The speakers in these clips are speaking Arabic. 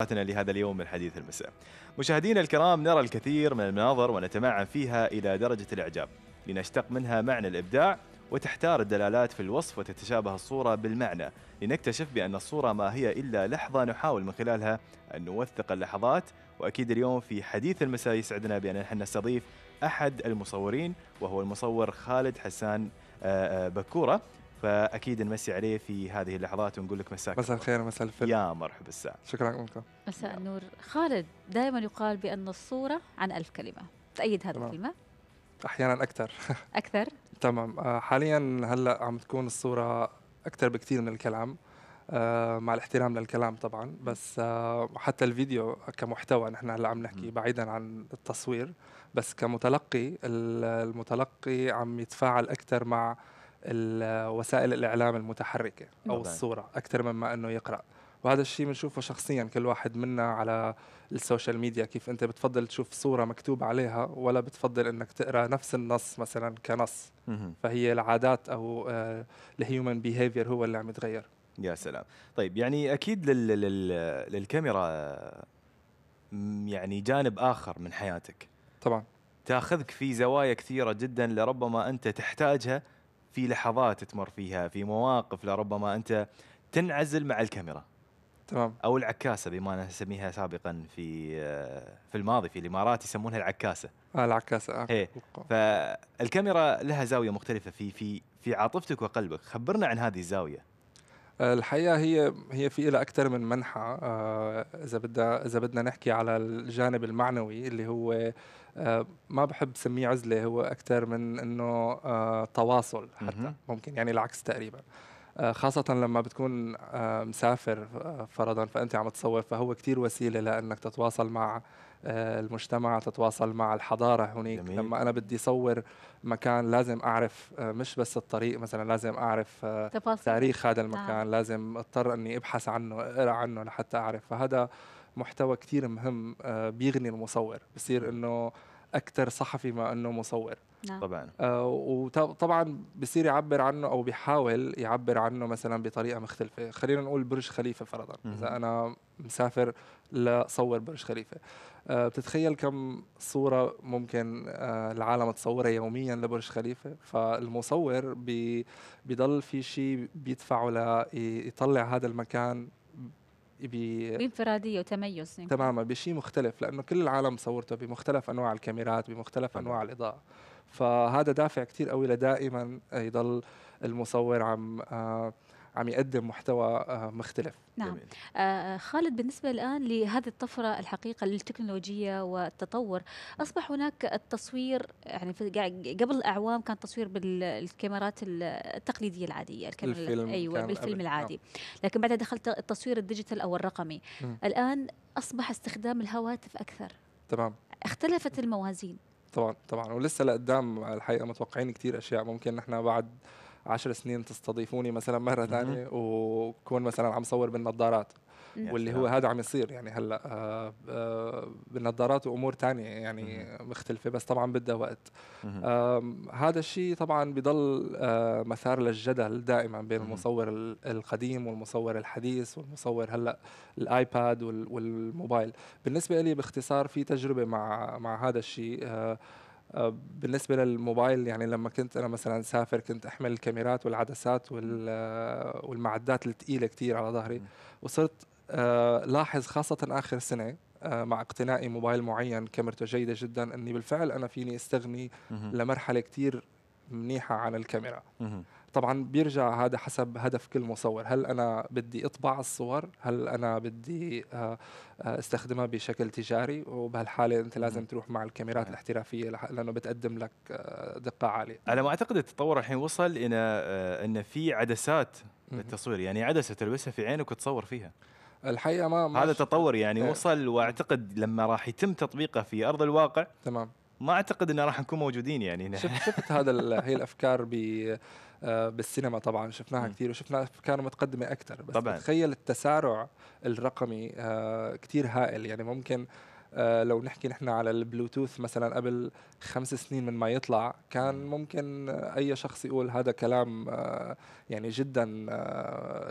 لهذا اليوم من حديث المساء مشاهدينا الكرام نرى الكثير من المناظر ونتمعن فيها إلى درجة الإعجاب لنشتق منها معنى الإبداع وتحتار الدلالات في الوصف وتتشابه الصورة بالمعنى لنكتشف بأن الصورة ما هي إلا لحظة نحاول من خلالها أن نوثق اللحظات وأكيد اليوم في حديث المساء يسعدنا بأن احنا نستضيف أحد المصورين وهو المصور خالد حسان آه، آه، بكورة فاكيد نمسي عليه في هذه اللحظات ونقول لك مساك مساء الخير مساء الفل يا مرحبا الساعة شكرا لكم مساء النور خالد دائما يقال بان الصوره عن ألف كلمه تأيد هذا الكلمه احيانا اكثر اكثر تمام آه، حاليا هلا عم تكون الصوره اكثر بكثير من الكلام آه، مع الاحترام للكلام طبعا بس آه، حتى الفيديو كمحتوى نحن هلا عم نحكي بعيدا عن التصوير بس كمتلقي المتلقي عم يتفاعل اكثر مع وسائل الاعلام المتحركه او نعم. الصوره اكثر مما انه يقرا وهذا الشيء بنشوفه شخصيا كل واحد منا على السوشيال ميديا كيف انت بتفضل تشوف صوره مكتوب عليها ولا بتفضل انك تقرا نفس النص مثلا كنص فهي العادات او آه، الهيومن بيهيفير هو اللي عم يتغير يا سلام طيب يعني اكيد لل لل للكاميرا يعني جانب اخر من حياتك طبعا تاخذك في زوايا كثيره جدا لربما انت تحتاجها في لحظات تمر فيها في مواقف لربما انت تنعزل مع الكاميرا تمام او العكاسه بما نسميها سابقا في آه، في الماضي في الامارات يسمونها العكاسه اه العكاسه اه إيه. فالكاميرا لها زاويه مختلفه في في في عاطفتك وقلبك خبرنا عن هذه الزاويه الحقيقه هي هي في لها اكثر من منحى آه، اذا بدنا اذا بدنا نحكي على الجانب المعنوي اللي هو آه، ما بحب سميه عزله هو اكثر من انه آه، تواصل حتى ممكن يعني العكس تقريبا خاصة لما بتكون مسافر فرضا فأنت عم تصور فهو كتير وسيلة لأنك تتواصل مع آه، المجتمع تتواصل مع الحضارة هناك جميل. لما أنا بدي صور مكان لازم أعرف آه، مش بس الطريق مثلا لازم أعرف آه، تفاصل. تاريخ هذا نعم. المكان نعم. لازم أضطر أني أبحث عنه أقرأ عنه لحتى أعرف فهذا محتوى كتير مهم بيغني المصور بصير أنه اكثر صحفي ما انه مصور نعم. طبعا آه وطبعا بصير يعبر عنه او بيحاول يعبر عنه مثلا بطريقه مختلفه خلينا نقول برج خليفه فرضا اذا انا مسافر لصور برج خليفه آه بتتخيل كم صوره ممكن آه العالم تصورها يوميا لبرج خليفه فالمصور بيضل بضل في شيء بيدفعه ليطلع هذا المكان بانفراديه وتميز يمكن. تماما بشيء مختلف لانه كل العالم صورته بمختلف انواع الكاميرات بمختلف انواع الاضاءه فهذا دافع كتير قوي لدائما يضل المصور عم آه عم يقدم محتوى آه، مختلف نعم آه،, آه خالد بالنسبة الآن لهذه الطفرة الحقيقة للتكنولوجيا والتطور أصبح هناك التصوير يعني قبل أعوام كان تصوير بالكاميرات التقليدية العادية الكاميرا الفيلم أيوة بالفيلم العادي نعم. لكن بعدها دخلت التصوير الديجيتال أو الرقمي م. الآن أصبح استخدام الهواتف أكثر تمام اختلفت الموازين طبعا طبعا ولسه لقدام الحقيقه متوقعين كثير اشياء ممكن نحن بعد عشر سنين تستضيفوني مثلا مره ثانيه وكون مثلا عم صور بالنظارات واللي هو هذا عم يصير يعني هلا آه آه بالنظارات وامور تانية يعني مختلفه بس طبعا بدها وقت آه هذا الشيء طبعا بضل آه، مثار للجدل دائما بين المصور القديم والمصور الحديث والمصور هلا الايباد والموبايل بالنسبه لي باختصار في تجربه مع مع هذا الشيء آه، آه، بالنسبة للموبايل يعني لما كنت أنا مثلا سافر كنت أحمل الكاميرات والعدسات آه، والمعدات الثقيلة كتير على ظهري وصرت آه، لاحظ خاصة آخر سنة مع اقتنائي موبايل معين كاميرته جيدة جدا أني بالفعل أنا فيني استغني لمرحلة كتير منيحه على الكاميرا طبعا بيرجع هذا حسب هدف كل مصور هل انا بدي اطبع الصور هل انا بدي آه، آه، استخدمها بشكل تجاري وبهالحاله انت لازم تروح مع الكاميرات الاحترافيه لانه بتقدم لك آه، دقه عاليه على ما اعتقد التطور الحين وصل الى ان في عدسات للتصوير يعني عدسه تلبسها في عينك وتصور فيها الحقيقه ما هذا تطور يعني إيه. وصل واعتقد لما راح يتم تطبيقه في ارض الواقع تمام ما اعتقد ان راح نكون موجودين يعني هنا شفت هذا هي الافكار ب آه، بالسينما طبعا شفناها كثير وشفنا افكار متقدمه اكثر بس طبعا. تخيل التسارع الرقمي آه، كثير هائل يعني ممكن آه، لو نحكي نحن على البلوتوث مثلا قبل خمس سنين من ما يطلع كان ممكن اي شخص يقول هذا كلام يعني جدا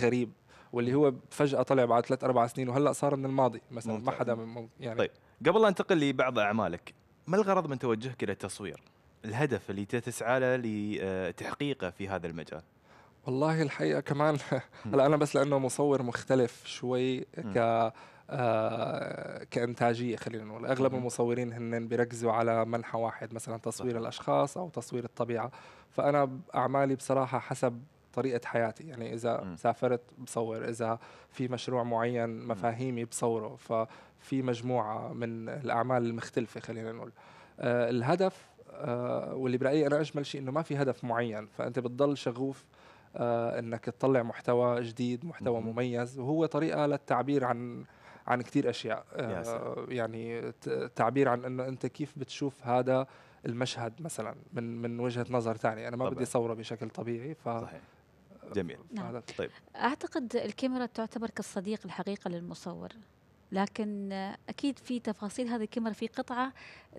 غريب واللي هو فجاه طلع بعد ثلاث اربع سنين وهلا صار من الماضي مثلا ممتاز. ما حدا يعني طيب قبل لا انتقل لبعض اعمالك ما الغرض من توجهك الى التصوير؟ الهدف اللي تسعى له لتحقيقه في هذا المجال؟ والله الحقيقه كمان هلا انا بس لانه مصور مختلف شوي ك آه كانتاجيه خلينا نقول اغلب المصورين هن بيركزوا على منحى واحد مثلا تصوير صح. الاشخاص او تصوير الطبيعه فانا اعمالي بصراحه حسب طريقه حياتي يعني اذا م. سافرت بصور اذا في مشروع معين مفاهيمي بصوره ففي مجموعه من الاعمال المختلفه خلينا نقول آه الهدف آه واللي برايي انا اجمل شيء انه ما في هدف معين فانت بتضل شغوف آه انك تطلع محتوى جديد محتوى م. مميز وهو طريقه للتعبير عن عن كثير اشياء آه يعني تعبير عن انه انت كيف بتشوف هذا المشهد مثلا من من وجهه نظر ثانيه انا ما طبعا. بدي صوره بشكل طبيعي ف صحيح. جميل نعم. طيب اعتقد الكاميرا تعتبر كالصديق الحقيقه للمصور لكن اكيد في تفاصيل هذه الكاميرا في قطعه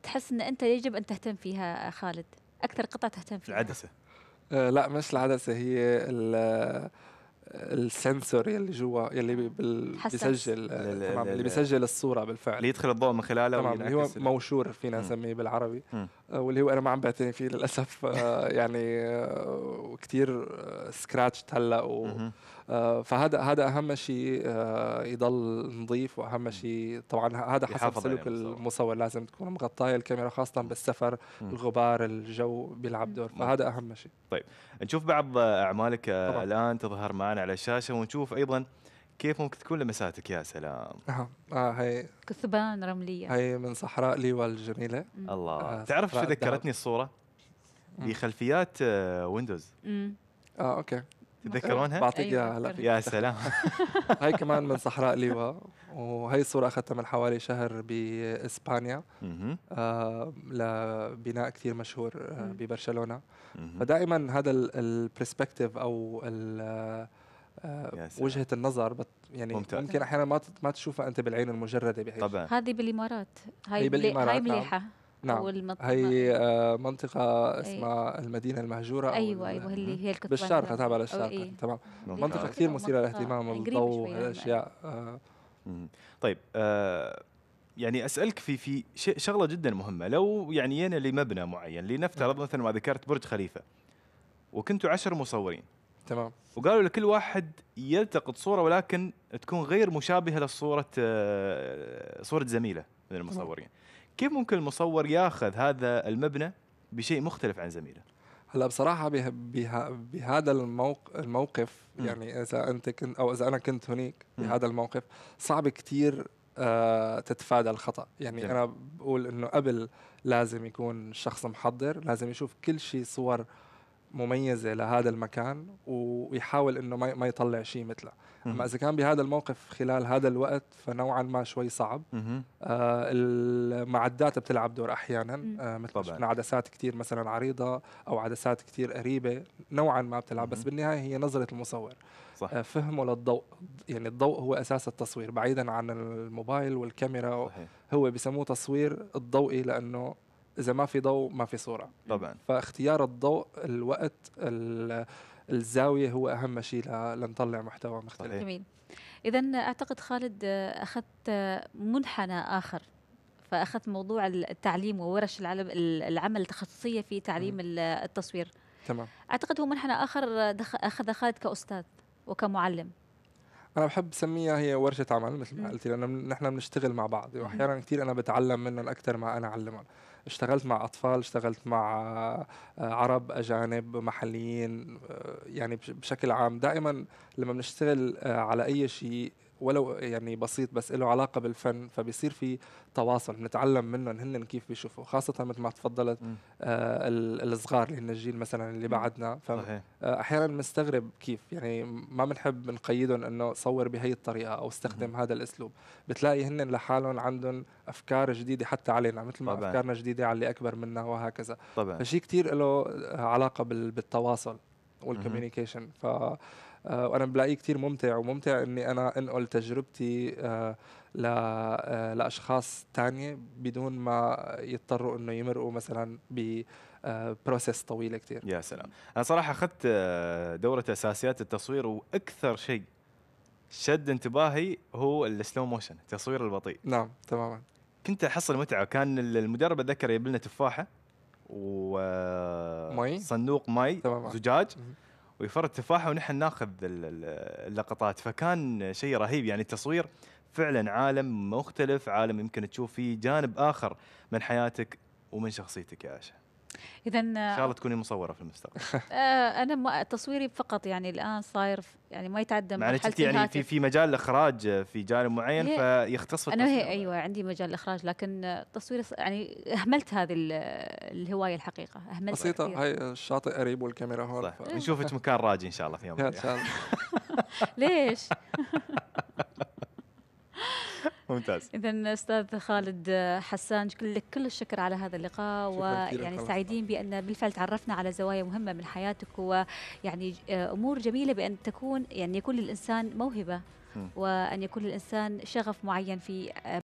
تحس ان انت يجب ان تهتم فيها خالد اكثر قطعه تهتم فيها العدسه آه لا مش العدسه هي السنسور يلي جوا يلي بيسجل اللي بيسجل الصوره بالفعل اللي يدخل الضوء من خلاله هو موشور فينا نسميه بالعربي آه، واللي هو انا ما عم بعتني فيه للاسف آه، يعني آه، كثير سكراتشت هلا و فهذا هذا اهم شيء يضل نظيف واهم شيء طبعا هذا حسب سلوك المصور لازم تكون مغطايه الكاميرا خاصه بالسفر الغبار الجو بيلعب دور فهذا اهم شيء طيب نشوف بعض اعمالك الان تظهر معنا على الشاشه ونشوف ايضا كيف ممكن تكون لمساتك يا سلام اه, آه هي كثبان رمليه هي من صحراء ليوال الجميله الله آه تعرف شو ذكرتني الصوره بخلفيات آه ويندوز امم اه اوكي تتذكرونها؟ بعطيك اياها هلا أيوة. يا سلام هاي كمان من صحراء ليوا وهي الصورة أخذتها من حوالي شهر بإسبانيا آه لبناء كثير مشهور آه ببرشلونة فدائما هذا البرسبكتيف أو ال وجهه النظر بت يعني ممتاز. ممكن احيانا ما ما تشوفها انت بالعين المجرده بحيث طبعا هذه بالامارات هاي هي بالامارات هاي نعم. مليحه نعم هي آه منطقة أي. اسمها المدينة المهجورة أيوة أيوة اللي هي الكتبة بالشارقة تابعة للشارقة إيه. تمام منطقة كثير مثيرة للاهتمام الضوء الأشياء طيب آه، يعني اسالك في في شغله جدا مهمه لو يعني ينا لمبنى معين لنفترض مثلا ما ذكرت برج خليفه وكنتوا عشر مصورين تمام وقالوا لكل واحد يلتقط صوره ولكن تكون غير مشابهه لصوره آه، صوره زميله من المصورين كيف ممكن المصور ياخذ هذا المبنى بشيء مختلف عن زميله هلا بصراحه بها بها بهذا الموق الموقف يعني اذا انت كنت او اذا انا كنت هناك بهذا الموقف صعب كثير آه تتفادى الخطا يعني جميل. انا بقول انه قبل لازم يكون الشخص محضر لازم يشوف كل شيء صور مميزه لهذا المكان ويحاول انه ما ما يطلع شيء مثله اما اذا كان بهذا الموقف خلال هذا الوقت فنوعا ما شوي صعب آه المعدات بتلعب دور احيانا آه مثل طبعا. عدسات كثير مثلا عريضه او عدسات كثير قريبه نوعا ما بتلعب بس بالنهايه هي نظره المصور صح. آه فهمه للضوء يعني الضوء هو اساس التصوير بعيدا عن الموبايل والكاميرا صحيح. هو بسموه تصوير الضوئي لانه اذا ما في ضوء ما في صوره طبعا فاختيار الضوء الوقت الزاويه هو اهم شيء لنطلع محتوى مختلف صحيح. جميل اذا اعتقد خالد آه، اخذت آه، منحنى اخر فاخذت موضوع التعليم وورش العمل التخصصيه في تعليم م. التصوير تمام اعتقد هو منحنى اخر آه، اخذ خالد كاستاذ وكمعلم انا بحب اسميها هي ورشه عمل مثل ما قلتي لانه نحن بنشتغل مع بعض واحيانا كثير انا بتعلم منهم اكثر ما انا اعلمهم اشتغلت مع اطفال اشتغلت مع آه، عرب اجانب محليين آه، يعني بشكل عام دائما لما بنشتغل آه، على اي شيء ولو يعني بسيط بس له علاقه بالفن فبيصير في تواصل بنتعلم منهم هن كيف بيشوفوا خاصه مثل ما تفضلت آه الصغار اللي هن الجيل مثلا اللي بعدنا فاحيانا آه، مستغرب كيف يعني ما بنحب نقيدهم انه صور بهي الطريقه او استخدم هذا الاسلوب بتلاقي هن لحالهم عندهم افكار جديده حتى علينا مثل ما طبعًا. افكارنا جديده على اللي اكبر منا وهكذا طبعا فشيء كثير له علاقه بالتواصل والكوميونيكيشن ف آه، وانا بلاقيه كثير ممتع وممتع اني انا انقل تجربتي آه، آه، لاشخاص تانية بدون ما يضطروا انه يمرقوا مثلا ب بروسيس طويله كثير يا سلام انا صراحه اخذت دوره اساسيات التصوير واكثر شيء شد انتباهي هو السلو موشن التصوير البطيء نعم تماما كنت احصل متعه كان المدرب اتذكر يبلنا لنا تفاحه وصندوق مي زجاج ويفرد تفاحه ونحن ناخذ اللقطات فكان شيء رهيب يعني التصوير فعلا عالم مختلف عالم يمكن تشوف فيه جانب اخر من حياتك ومن شخصيتك يا عشا اذا آه، ان شاء الله تكوني مصوره في المستقبل آه انا ما تصويري فقط يعني الان صاير يعني ما يتعدى معناته يعني في في مجال الاخراج في جانب معين فيختص في انا هي ايوه عندي مجال الاخراج لكن تصويري يعني اهملت هذه الهوايه الحقيقه اهملت بسيطه هاي الشاطئ قريب والكاميرا هون نشوفك مكان راجي ان شاء الله في يوم ليش ممتاز اذا استاذ خالد حسان لك كل الشكر على هذا اللقاء ويعني سعيدين بان بالفعل تعرفنا على زوايا مهمه من حياتك ويعني امور جميله بان تكون يعني يكون للانسان موهبه وان يكون للانسان شغف معين في